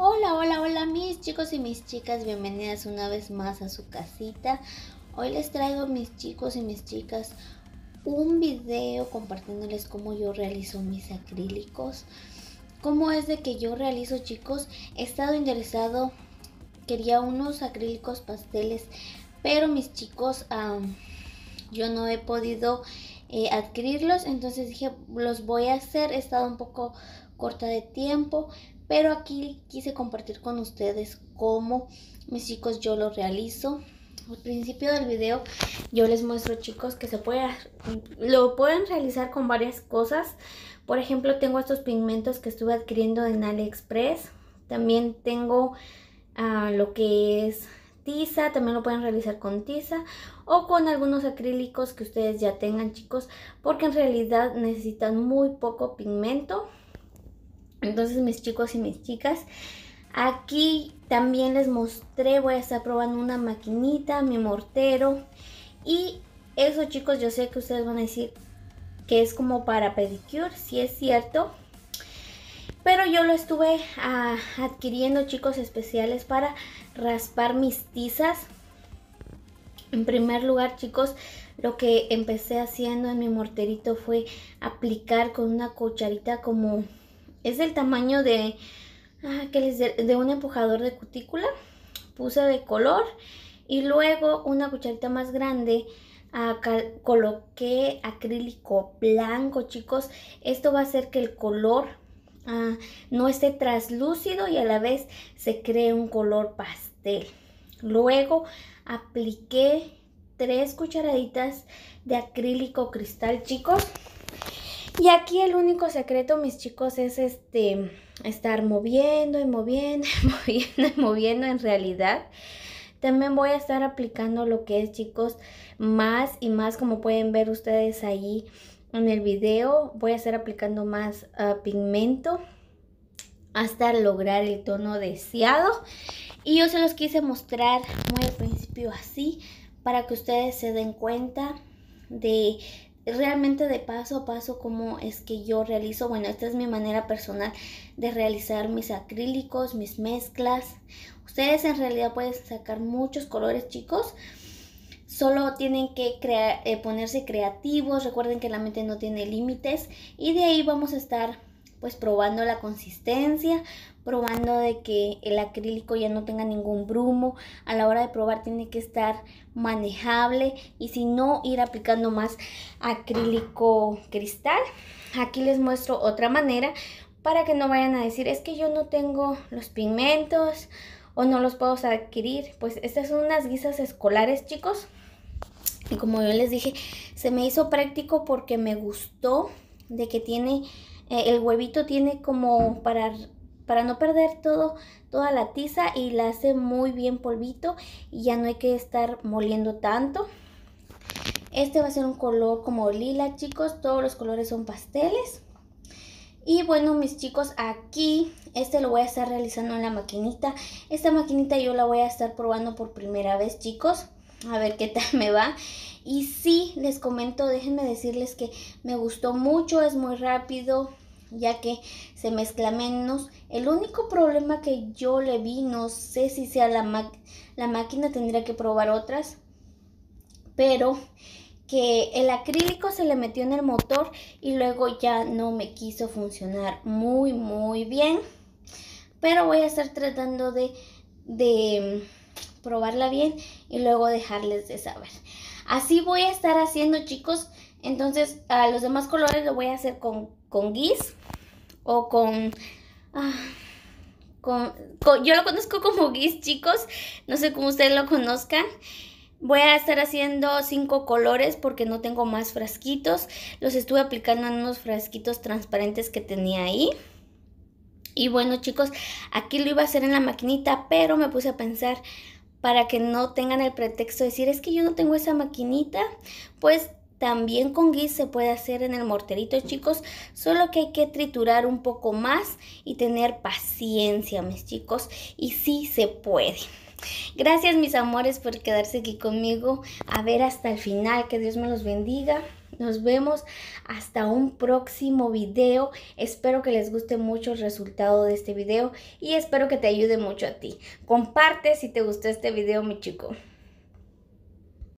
Hola, hola, hola mis chicos y mis chicas, bienvenidas una vez más a su casita. Hoy les traigo mis chicos y mis chicas un video compartiéndoles cómo yo realizo mis acrílicos. Cómo es de que yo realizo chicos, he estado interesado, quería unos acrílicos pasteles, pero mis chicos yo no he podido eh, adquirirlos, entonces dije los voy a hacer, he estado un poco corta de tiempo, pero aquí quise compartir con ustedes cómo, mis chicos, yo lo realizo. Al principio del video yo les muestro chicos que se puede, lo pueden realizar con varias cosas. Por ejemplo, tengo estos pigmentos que estuve adquiriendo en AliExpress. También tengo ah, lo que es tiza, también lo pueden realizar con tiza o con algunos acrílicos que ustedes ya tengan chicos porque en realidad necesitan muy poco pigmento entonces mis chicos y mis chicas, aquí también les mostré, voy a estar probando una maquinita, mi mortero y eso chicos yo sé que ustedes van a decir que es como para pedicure, si es cierto. Pero yo lo estuve ah, adquiriendo chicos especiales para raspar mis tizas. En primer lugar chicos, lo que empecé haciendo en mi morterito fue aplicar con una cucharita como es del tamaño de, ah, de, un empujador de cutícula. Puse de color y luego una cucharita más grande Acá ah, coloqué acrílico blanco, chicos. Esto va a hacer que el color ah, no esté traslúcido y a la vez se cree un color pastel. Luego apliqué tres cucharaditas de acrílico cristal, chicos. Y aquí el único secreto, mis chicos, es este estar moviendo y moviendo y moviendo y moviendo en realidad. También voy a estar aplicando lo que es, chicos, más y más, como pueden ver ustedes ahí en el video. Voy a estar aplicando más ah, pigmento hasta lograr el tono deseado. Y yo se los quise mostrar muy al principio así, para que ustedes se den cuenta de realmente de paso a paso cómo es que yo realizo, bueno, esta es mi manera personal de realizar mis acrílicos, mis mezclas. Ustedes en realidad pueden sacar muchos colores, chicos. Solo tienen que eh, ponerse creativos, recuerden que la mente no tiene límites y de ahí vamos a estar pues probando la consistencia, probando de que el acrílico ya no tenga ningún brumo, a la hora de probar tiene que estar manejable y si no ir aplicando más acrílico cristal. Aquí les muestro otra manera para que no vayan a decir es que yo no tengo los pigmentos o no los puedo adquirir. Pues estas son unas guisas escolares chicos y como yo les dije se me hizo práctico porque me gustó de que tiene, eh, el huevito tiene como para, para no perder todo, toda la tiza y la hace muy bien polvito y ya no hay que estar moliendo tanto. Este va a ser un color como lila, chicos. Todos los colores son pasteles. Y bueno, mis chicos, aquí este lo voy a estar realizando en la maquinita. Esta maquinita yo la voy a estar probando por primera vez, chicos a ver qué tal me va. Y sí, les comento, déjenme decirles que me gustó mucho, es muy rápido, ya que se mezcla menos. El único problema que yo le vi, no sé si sea la, la máquina, tendría que probar otras, pero que el acrílico se le metió en el motor y luego ya no me quiso funcionar muy, muy bien. Pero voy a estar tratando de probarla bien y luego dejarles de saber. Así voy a estar haciendo chicos, entonces a los demás colores lo voy a hacer con, con guis o ah, con, con, Yo lo conozco como guis chicos, no sé cómo ustedes lo conozcan. Voy a estar haciendo cinco colores porque no tengo más frasquitos. Los estuve aplicando en unos frasquitos transparentes que tenía ahí. Y bueno chicos, aquí lo iba a hacer en la maquinita, pero me puse a pensar, para que no tengan el pretexto de decir es que yo no tengo esa maquinita, pues también con guis se puede hacer en el morterito, chicos, solo que hay que triturar un poco más y tener paciencia, mis chicos, y sí se puede. Gracias, mis amores, por quedarse aquí conmigo a ver hasta el final. Que Dios me los bendiga. Nos vemos hasta un próximo video. Espero que les guste mucho el resultado de este video y espero que te ayude mucho a ti. Comparte si te gustó este video, mi chico.